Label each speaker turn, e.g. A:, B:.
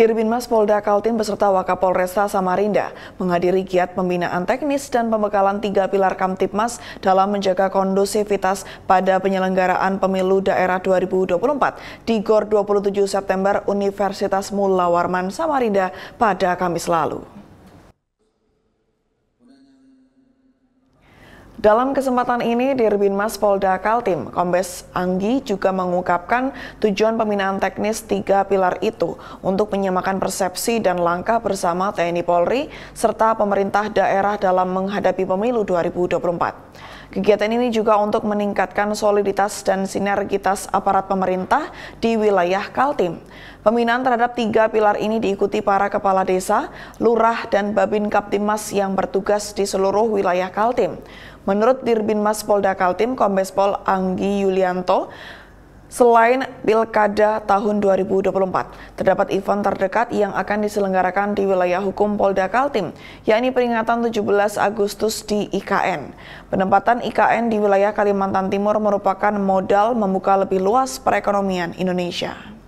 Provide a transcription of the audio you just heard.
A: Dirbinmas Polda Kaltim beserta Wakapolresta Samarinda menghadiri giat pembinaan teknis dan pembekalan tiga pilar Kamtipmas dalam menjaga kondusivitas pada penyelenggaraan pemilu daerah 2024 di GOR 27 September Universitas Mullah Warman Samarinda pada Kamis lalu. Dalam kesempatan ini, Dirbinmas Polda Kaltim, Kombes Anggi juga mengungkapkan tujuan pembinaan teknis tiga pilar itu untuk menyamakan persepsi dan langkah bersama TNI Polri serta pemerintah daerah dalam menghadapi pemilu 2024. Kegiatan ini juga untuk meningkatkan soliditas dan sinergitas aparat pemerintah di wilayah Kaltim. Pembinaan terhadap tiga pilar ini diikuti para kepala desa, lurah, dan babin kaptimas yang bertugas di seluruh wilayah Kaltim. Menurut Dirbin Mas Polda Kaltim, Kombes Pol Anggi Yulianto, Selain Pilkada tahun 2024, terdapat event terdekat yang akan diselenggarakan di wilayah hukum Polda Kaltim, yakni peringatan 17 Agustus di IKN. Penempatan IKN di wilayah Kalimantan Timur merupakan modal membuka lebih luas perekonomian Indonesia.